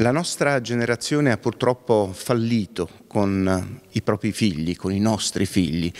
La nostra generazione ha purtroppo fallito con eh, i propri figli, con i nostri figli.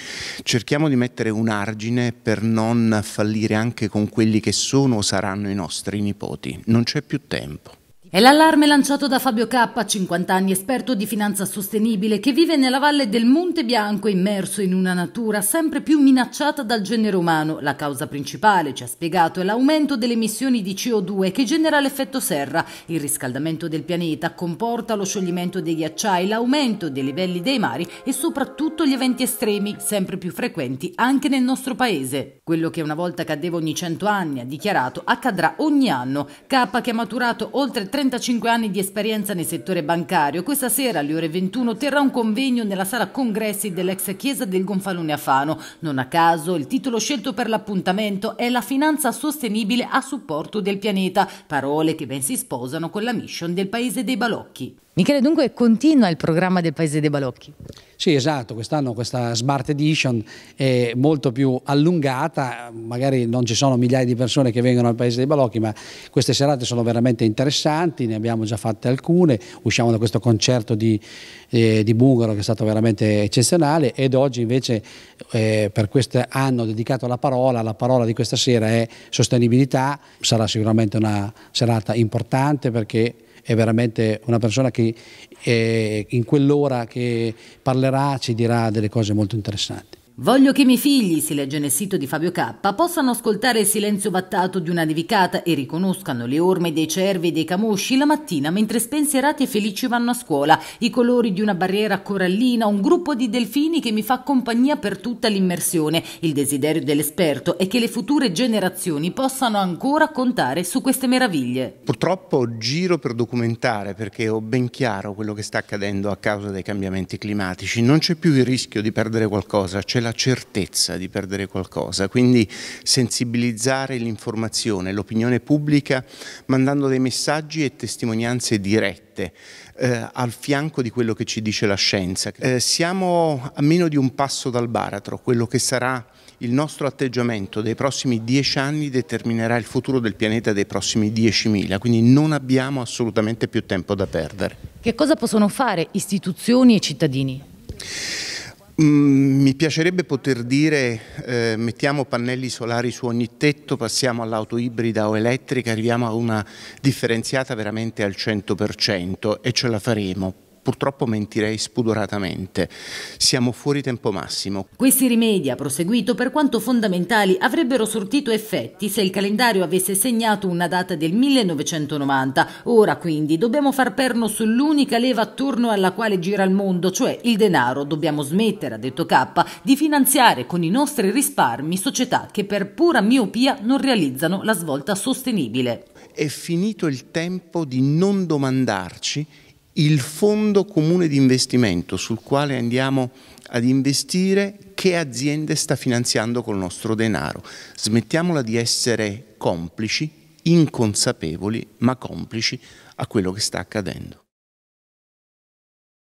Cerchiamo di mettere un argine per non fallire anche con quelli che sono o saranno i nostri nipoti. Non c'è più tempo. È l'allarme lanciato da Fabio K, 50 anni esperto di finanza sostenibile, che vive nella valle del Monte Bianco immerso in una natura sempre più minacciata dal genere umano. La causa principale, ci ha spiegato, è l'aumento delle emissioni di CO2 che genera l'effetto serra. Il riscaldamento del pianeta comporta lo scioglimento dei ghiacciai, l'aumento dei livelli dei mari e soprattutto gli eventi estremi, sempre più frequenti anche nel nostro paese. Quello che una volta cadeva ogni 100 anni, ha dichiarato, accadrà ogni anno. K, che ha maturato oltre 30 35 anni di esperienza nel settore bancario, questa sera alle ore 21 terrà un convegno nella sala congressi dell'ex chiesa del Gonfalone a Fano. Non a caso il titolo scelto per l'appuntamento è La finanza sostenibile a supporto del pianeta, parole che ben si sposano con la mission del Paese dei Balocchi. Michele, dunque continua il programma del Paese dei Balocchi. Sì, esatto, quest'anno questa Smart Edition è molto più allungata, magari non ci sono migliaia di persone che vengono al Paese dei Balocchi, ma queste serate sono veramente interessanti, ne abbiamo già fatte alcune, usciamo da questo concerto di, eh, di Bungaro che è stato veramente eccezionale ed oggi invece eh, per quest'anno dedicato alla parola, la parola di questa sera è sostenibilità, sarà sicuramente una serata importante perché è veramente una persona che eh, in quell'ora che parlerà ci dirà delle cose molto interessanti. Voglio che i miei figli, si legge nel sito di Fabio K, possano ascoltare il silenzio vattato di una nevicata e riconoscano le orme dei cervi e dei camusci la mattina mentre spensierati e felici vanno a scuola, i colori di una barriera corallina, un gruppo di delfini che mi fa compagnia per tutta l'immersione. Il desiderio dell'esperto è che le future generazioni possano ancora contare su queste meraviglie. Purtroppo giro per documentare perché ho ben chiaro quello che sta accadendo a causa dei cambiamenti climatici. Non c'è più il rischio di perdere qualcosa, c'è c'è la certezza di perdere qualcosa, quindi sensibilizzare l'informazione, l'opinione pubblica mandando dei messaggi e testimonianze dirette eh, al fianco di quello che ci dice la scienza. Eh, siamo a meno di un passo dal baratro, quello che sarà il nostro atteggiamento dei prossimi dieci anni determinerà il futuro del pianeta dei prossimi 10.000, quindi non abbiamo assolutamente più tempo da perdere. Che cosa possono fare istituzioni e cittadini? Mm, mi piacerebbe poter dire eh, mettiamo pannelli solari su ogni tetto, passiamo all'auto ibrida o elettrica, arriviamo a una differenziata veramente al 100% e ce la faremo purtroppo mentirei spudoratamente. Siamo fuori tempo massimo. Questi rimedi, ha proseguito, per quanto fondamentali, avrebbero sortito effetti se il calendario avesse segnato una data del 1990. Ora, quindi, dobbiamo far perno sull'unica leva attorno alla quale gira il mondo, cioè il denaro. Dobbiamo smettere, ha detto K, di finanziare con i nostri risparmi società che per pura miopia non realizzano la svolta sostenibile. È finito il tempo di non domandarci il fondo comune di investimento sul quale andiamo ad investire che aziende sta finanziando col nostro denaro. Smettiamola di essere complici, inconsapevoli, ma complici a quello che sta accadendo.